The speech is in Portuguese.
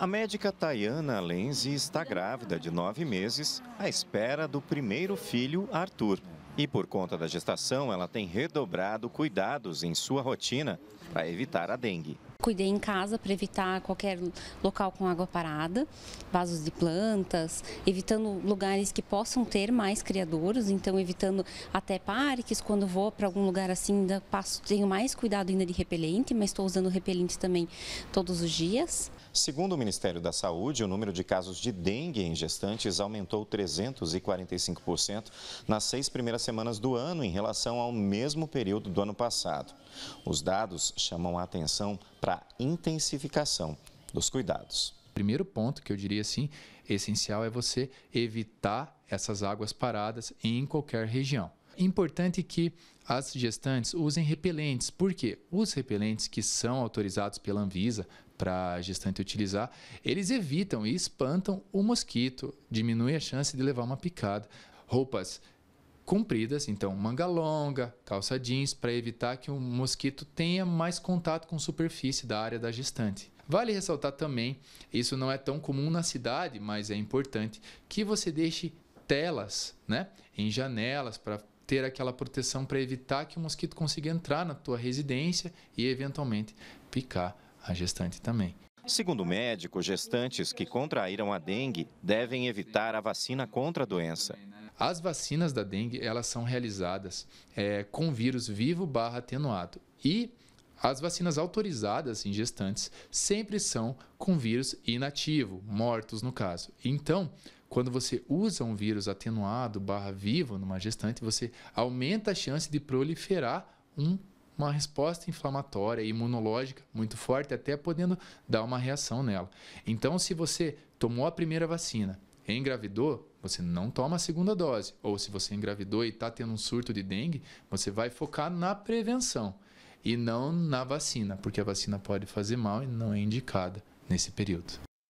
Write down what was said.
A médica Tayana Lenzi está grávida de nove meses, à espera do primeiro filho, Arthur. E por conta da gestação, ela tem redobrado cuidados em sua rotina para evitar a dengue. Cuidei em casa para evitar qualquer local com água parada, vasos de plantas, evitando lugares que possam ter mais criadouros, então evitando até parques, quando vou para algum lugar assim, ainda passo, tenho mais cuidado ainda de repelente, mas estou usando repelente também todos os dias. Segundo o Ministério da Saúde, o número de casos de dengue em gestantes aumentou 345% nas seis primeiras semanas do ano em relação ao mesmo período do ano passado. Os dados chamam a atenção para a intensificação dos cuidados. Primeiro ponto que eu diria assim, essencial é você evitar essas águas paradas em qualquer região importante que as gestantes usem repelentes, porque os repelentes que são autorizados pela Anvisa para a gestante utilizar, eles evitam e espantam o mosquito, diminui a chance de levar uma picada. Roupas compridas, então manga longa, calça jeans, para evitar que o mosquito tenha mais contato com superfície da área da gestante. Vale ressaltar também, isso não é tão comum na cidade, mas é importante, que você deixe telas né, em janelas para ter aquela proteção para evitar que o mosquito consiga entrar na tua residência e eventualmente picar a gestante também. Segundo o médico, gestantes que contraíram a dengue devem evitar a vacina contra a doença. As vacinas da dengue elas são realizadas é, com vírus vivo barra atenuado e as vacinas autorizadas em gestantes sempre são com vírus inativo, mortos no caso. Então, quando você usa um vírus atenuado barra vivo numa gestante, você aumenta a chance de proliferar um uma resposta inflamatória e imunológica muito forte, até podendo dar uma reação nela. Então, se você tomou a primeira vacina, engravidou, você não toma a segunda dose. Ou se você engravidou e está tendo um surto de dengue, você vai focar na prevenção e não na vacina, porque a vacina pode fazer mal e não é indicada nesse período.